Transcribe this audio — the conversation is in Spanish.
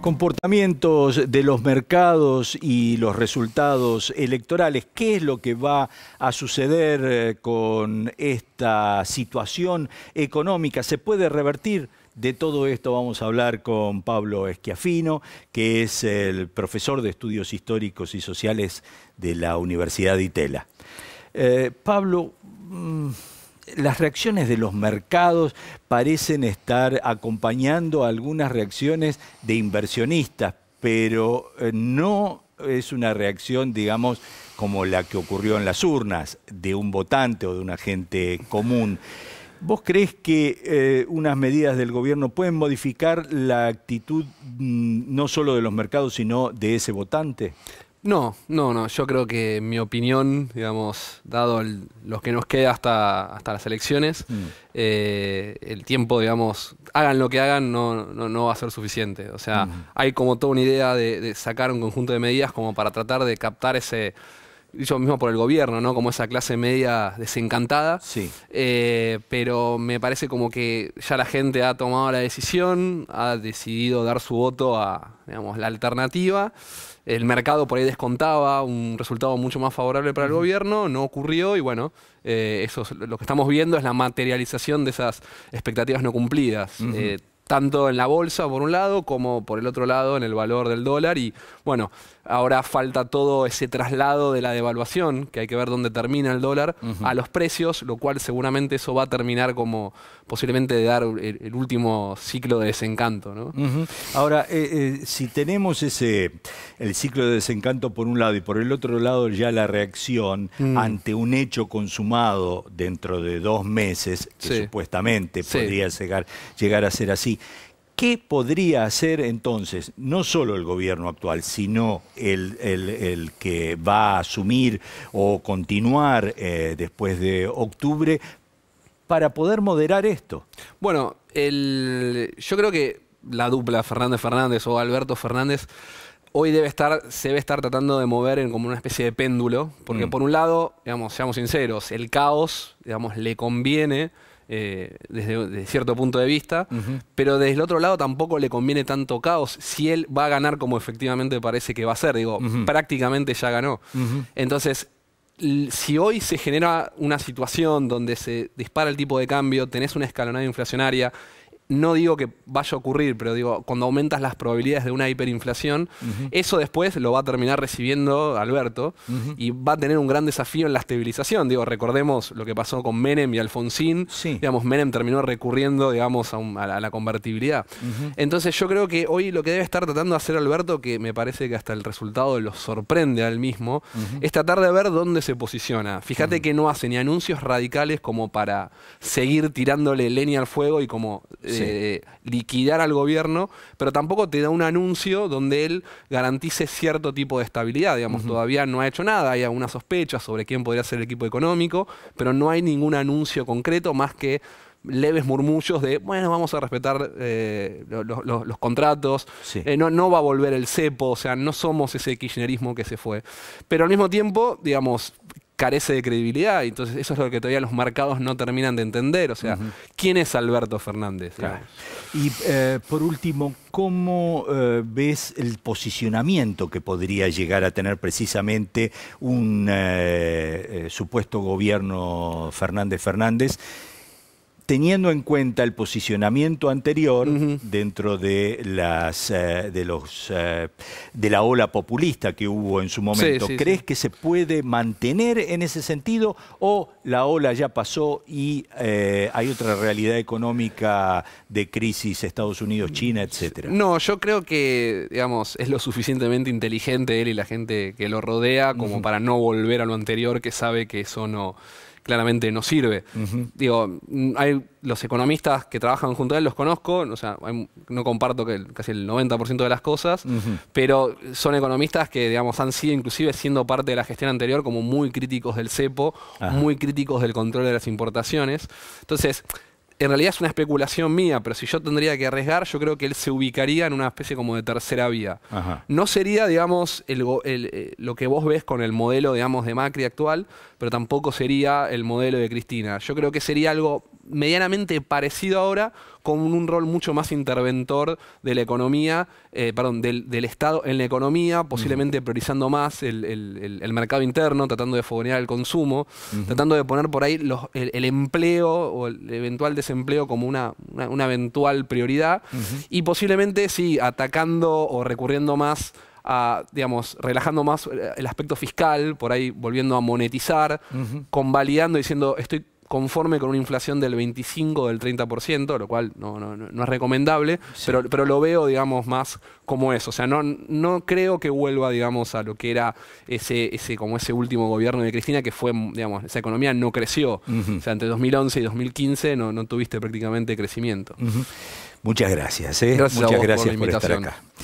comportamientos de los mercados y los resultados electorales. ¿Qué es lo que va a suceder eh, con esta situación económica? ¿Se puede revertir? De todo esto vamos a hablar con Pablo Esquiafino, que es el profesor de estudios históricos y sociales de la Universidad de Itela. Eh, Pablo, mm, las reacciones de los mercados parecen estar acompañando algunas reacciones de inversionistas, pero eh, no es una reacción, digamos, como la que ocurrió en las urnas de un votante o de un agente común. ¿Vos crees que eh, unas medidas del gobierno pueden modificar la actitud mm, no solo de los mercados, sino de ese votante? No, no, no. Yo creo que mi opinión, digamos, dado lo que nos queda hasta, hasta las elecciones, mm. eh, el tiempo, digamos, hagan lo que hagan, no, no, va a ser suficiente. O sea, mm. hay como toda una idea de sacar un conjunto de medidas como para tratar de captar ese dicho mismo por el gobierno, ¿no? Como esa clase media desencantada. Sí. Eh, pero me parece como que ya la gente ha tomado la decisión, ha decidido dar su voto a, la alternativa. El mercado por ahí descontaba un resultado mucho más favorable para el gobierno, no ocurrió y bueno, eh, eso lo que estamos viendo es la materialización de esas expectativas no cumplidas tanto en la bolsa por un lado como por el otro lado en el valor del dólar. Y bueno, ahora falta todo ese traslado de la devaluación, que hay que ver dónde termina el dólar, a los precios, lo cual seguramente eso va a terminar como posiblemente de dar el, último ciclo de desencanto. Ahora, eh, eh, si tenemos ese el ciclo de desencanto por un lado y por el otro lado ya la reacción mm. ante un hecho consumado dentro de dos meses, que supuestamente podría llegar, llegar a ser así, ¿Qué podría hacer entonces no solo el gobierno actual, sino el, el, que va a asumir o continuar eh, después de octubre para poder moderar esto? Bueno, el, yo creo que la dupla Fernández Fernández o Alberto Fernández hoy debe estar, se debe estar tratando de mover en como una especie de péndulo, porque mm. por un lado, digamos, seamos sinceros, el caos digamos, le conviene eh, desde, cierto punto de vista, pero desde el otro lado tampoco le conviene tanto caos si él va a ganar como efectivamente parece que va a ser, digo, prácticamente ya ganó. Entonces, si hoy se genera una situación donde se dispara el tipo de cambio, tenés una escalonada inflacionaria, no digo que vaya a ocurrir, pero digo, cuando aumentas las probabilidades de una hiperinflación, eso después lo va a terminar recibiendo Alberto y va a tener un gran desafío en la estabilización. Digo, recordemos lo que pasó con Menem y Alfonsín. Digamos, Menem terminó recurriendo, digamos, a, la, convertibilidad. Entonces yo creo que hoy lo que debe estar tratando de hacer Alberto, que me parece que hasta el resultado lo sorprende él mismo, es tratar de ver dónde se posiciona. Fíjate que no hace ni anuncios radicales como para seguir tirándole leña al fuego y como... Eh, eh, liquidar al gobierno, pero tampoco te da un anuncio donde él garantice cierto tipo de estabilidad. Digamos, todavía no ha hecho nada, hay algunas sospechas sobre quién podría ser el equipo económico, pero no hay ningún anuncio concreto más que leves murmullos de, bueno, vamos a respetar eh, los, contratos, eh, no, no va a volver el cepo, o sea, no somos ese kirchnerismo que se fue. Pero al mismo tiempo, digamos, carece de credibilidad. entonces eso es lo que todavía los mercados no terminan de entender. O sea, ¿quién es Alberto Fernández? Y eh, por último, ¿cómo eh, ves el posicionamiento que podría llegar a tener precisamente un eh, supuesto gobierno Fernández Fernández? teniendo en cuenta el posicionamiento anterior dentro de las eh, de los eh, de la ola populista que hubo en su momento. ¿Crees que se puede mantener en ese sentido o la ola ya pasó y eh, hay otra realidad económica de crisis Estados Unidos, China, etcétera? No, yo creo que digamos es lo suficientemente inteligente él y la gente que lo rodea como para no volver a lo anterior que sabe que eso no claramente no sirve. Digo, mm, hay los economistas que trabajan junto a él, los conozco, o sea, no comparto que casi el 90% de las cosas, pero son economistas que, digamos, han sido inclusive siendo parte de la gestión anterior como muy críticos del cepo, muy críticos del control de las importaciones. Entonces, en realidad es una especulación mía, pero si yo tendría que arriesgar, yo creo que él se ubicaría en una especie como de tercera vía. No sería, digamos, eh, lo que vos ves con el modelo, digamos, de Macri actual, pero tampoco sería el modelo de Cristina. Yo creo que sería algo medianamente parecido ahora, con un rol mucho más interventor de la economía, eh, perdón, del, Estado en la economía, posiblemente priorizando más el, mercado interno, tratando de fogonear el consumo, tratando de poner por ahí el, empleo o el eventual desempleo como una, eventual prioridad, y posiblemente sí, atacando o recurriendo más a, digamos, relajando más eh, el aspecto fiscal, por ahí volviendo a monetizar, convalidando, diciendo, estoy conforme con una inflación del 25 del 30%, lo cual no, es recomendable, pero, pero lo veo, digamos, más como eso. O sea, no, no creo que vuelva, digamos, a lo que era ese, ese, como ese último gobierno de Cristina, que fue, digamos, esa economía no creció. O sea, entre 2011 y 2015 no, no tuviste prácticamente crecimiento. Muchas gracias. ¿eh? gracias Muchas gracias por estar